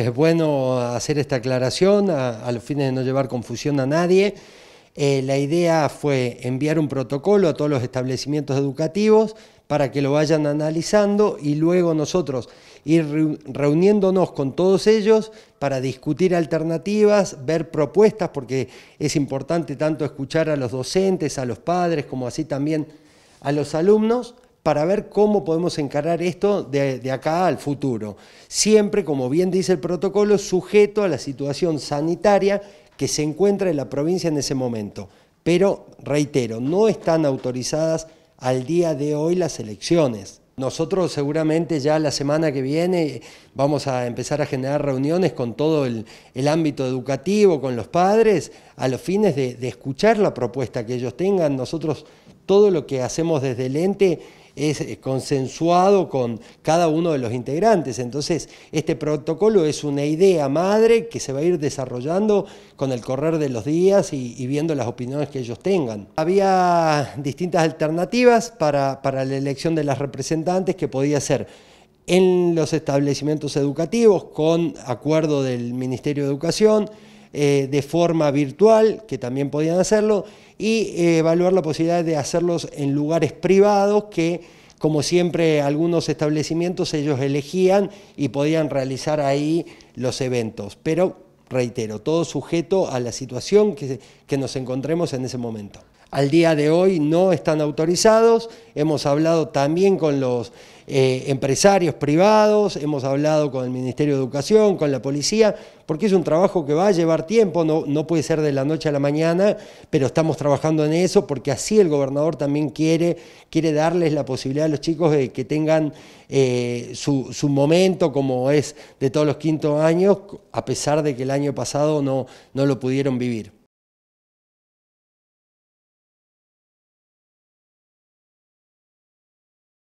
Es bueno hacer esta aclaración a, los fines de no llevar confusión a nadie. Eh, la idea fue enviar un protocolo a todos los establecimientos educativos para que lo vayan analizando y luego nosotros ir reuniéndonos con todos ellos para discutir alternativas, ver propuestas, porque es importante tanto escuchar a los docentes, a los padres, como así también a los alumnos para ver cómo podemos encarar esto de, acá al futuro. Siempre, como bien dice el protocolo, sujeto a la situación sanitaria que se encuentra en la provincia en ese momento. Pero, reitero, no están autorizadas al día de hoy las elecciones. Nosotros seguramente ya la semana que viene vamos a empezar a generar reuniones con todo el, ámbito educativo, con los padres, a los fines de escuchar la propuesta que ellos tengan. Nosotros todo lo que hacemos desde el ente es eh, consensuado con cada uno de los integrantes. Entonces, este protocolo es una idea madre que se va a ir desarrollando con el correr de los días y, viendo las opiniones que ellos tengan. Había distintas alternativas para, para la elección de las representantes que podía ser en los establecimientos educativos con acuerdo del Ministerio de Educación, eh, de forma virtual, que también podían hacerlo, y eh, evaluar la posibilidad de hacerlos en lugares privados que como siempre algunos establecimientos ellos elegían y podían realizar ahí los eventos. Pero, reitero, todo sujeto a la situación que, que nos encontremos en ese momento al día de hoy no están autorizados. Hemos hablado también con los eh, empresarios privados, hemos hablado con el Ministerio de Educación, con la policía, porque es un trabajo que va a llevar tiempo, no, no puede ser de la noche a la mañana, pero estamos trabajando en eso porque así el gobernador también quiere, quiere darles la posibilidad a los chicos de que tengan eh, su, su, momento como es de todos los quintos años, a pesar de que el año pasado no, no lo pudieron vivir.